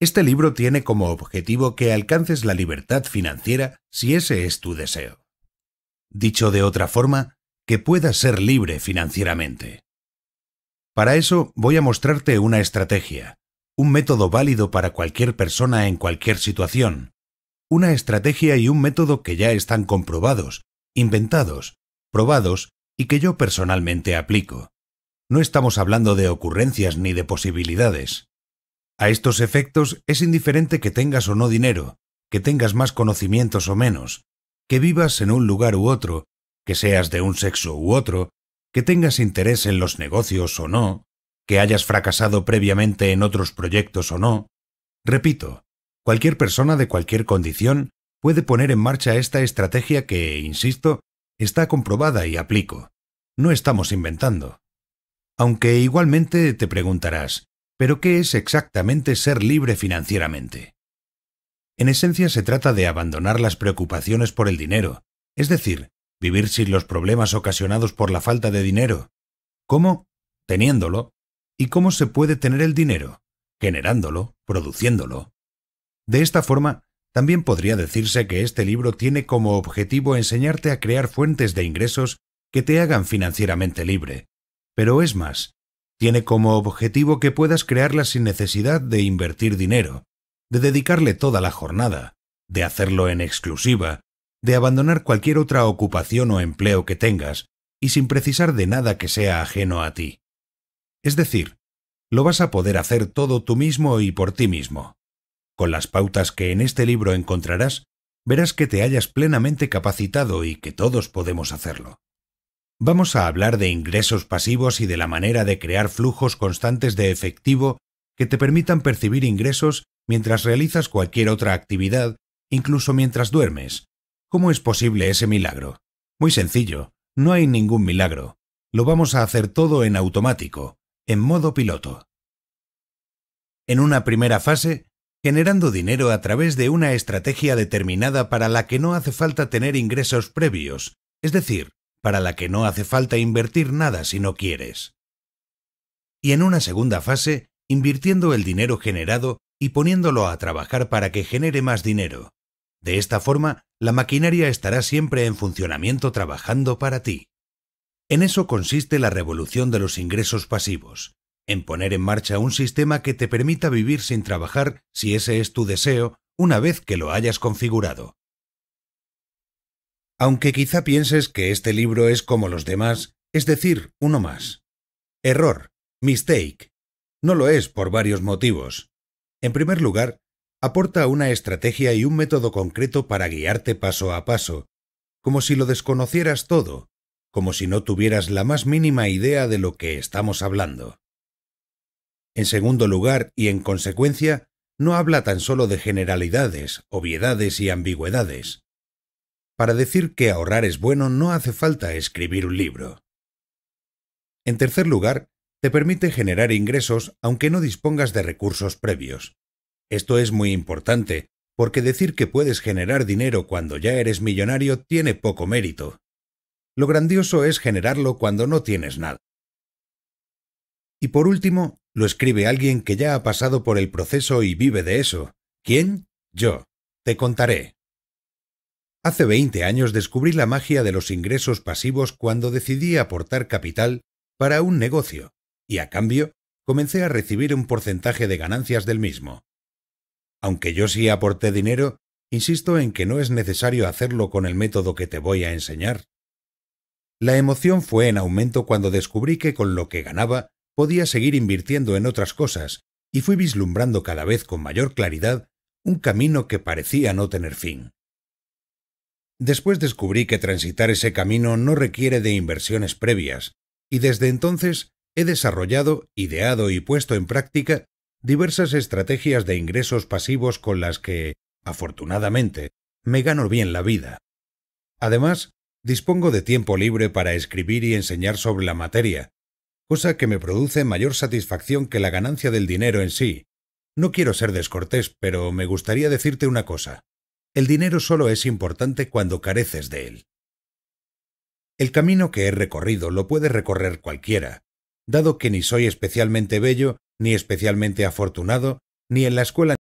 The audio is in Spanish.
Este libro tiene como objetivo que alcances la libertad financiera si ese es tu deseo. Dicho de otra forma, que puedas ser libre financieramente. Para eso voy a mostrarte una estrategia, un método válido para cualquier persona en cualquier situación, una estrategia y un método que ya están comprobados, inventados, probados y que yo personalmente aplico. No estamos hablando de ocurrencias ni de posibilidades. A estos efectos es indiferente que tengas o no dinero, que tengas más conocimientos o menos, que vivas en un lugar u otro, que seas de un sexo u otro, que tengas interés en los negocios o no, que hayas fracasado previamente en otros proyectos o no. Repito, cualquier persona de cualquier condición puede poner en marcha esta estrategia que, insisto, está comprobada y aplico. No estamos inventando. Aunque igualmente te preguntarás, pero ¿qué es exactamente ser libre financieramente? En esencia se trata de abandonar las preocupaciones por el dinero, es decir, vivir sin los problemas ocasionados por la falta de dinero. ¿Cómo? Teniéndolo. ¿Y cómo se puede tener el dinero? Generándolo, produciéndolo. De esta forma, también podría decirse que este libro tiene como objetivo enseñarte a crear fuentes de ingresos que te hagan financieramente libre. Pero es más, tiene como objetivo que puedas crearla sin necesidad de invertir dinero, de dedicarle toda la jornada, de hacerlo en exclusiva, de abandonar cualquier otra ocupación o empleo que tengas y sin precisar de nada que sea ajeno a ti. Es decir, lo vas a poder hacer todo tú mismo y por ti mismo. Con las pautas que en este libro encontrarás, verás que te hayas plenamente capacitado y que todos podemos hacerlo. Vamos a hablar de ingresos pasivos y de la manera de crear flujos constantes de efectivo que te permitan percibir ingresos mientras realizas cualquier otra actividad, incluso mientras duermes. ¿Cómo es posible ese milagro? Muy sencillo, no hay ningún milagro. Lo vamos a hacer todo en automático, en modo piloto. En una primera fase, generando dinero a través de una estrategia determinada para la que no hace falta tener ingresos previos, es decir, para la que no hace falta invertir nada si no quieres. Y en una segunda fase, invirtiendo el dinero generado y poniéndolo a trabajar para que genere más dinero. De esta forma, la maquinaria estará siempre en funcionamiento trabajando para ti. En eso consiste la revolución de los ingresos pasivos, en poner en marcha un sistema que te permita vivir sin trabajar si ese es tu deseo una vez que lo hayas configurado. Aunque quizá pienses que este libro es como los demás, es decir, uno más. Error, mistake. No lo es por varios motivos. En primer lugar, aporta una estrategia y un método concreto para guiarte paso a paso, como si lo desconocieras todo, como si no tuvieras la más mínima idea de lo que estamos hablando. En segundo lugar, y en consecuencia, no habla tan solo de generalidades, obviedades y ambigüedades. Para decir que ahorrar es bueno no hace falta escribir un libro. En tercer lugar, te permite generar ingresos aunque no dispongas de recursos previos. Esto es muy importante, porque decir que puedes generar dinero cuando ya eres millonario tiene poco mérito. Lo grandioso es generarlo cuando no tienes nada. Y por último, lo escribe alguien que ya ha pasado por el proceso y vive de eso. ¿Quién? Yo. Te contaré. Hace 20 años descubrí la magia de los ingresos pasivos cuando decidí aportar capital para un negocio y a cambio comencé a recibir un porcentaje de ganancias del mismo. Aunque yo sí aporté dinero, insisto en que no es necesario hacerlo con el método que te voy a enseñar. La emoción fue en aumento cuando descubrí que con lo que ganaba podía seguir invirtiendo en otras cosas y fui vislumbrando cada vez con mayor claridad un camino que parecía no tener fin. Después descubrí que transitar ese camino no requiere de inversiones previas, y desde entonces he desarrollado, ideado y puesto en práctica diversas estrategias de ingresos pasivos con las que, afortunadamente, me gano bien la vida. Además, dispongo de tiempo libre para escribir y enseñar sobre la materia, cosa que me produce mayor satisfacción que la ganancia del dinero en sí. No quiero ser descortés, pero me gustaría decirte una cosa. El dinero solo es importante cuando careces de él. El camino que he recorrido lo puede recorrer cualquiera, dado que ni soy especialmente bello, ni especialmente afortunado, ni en la escuela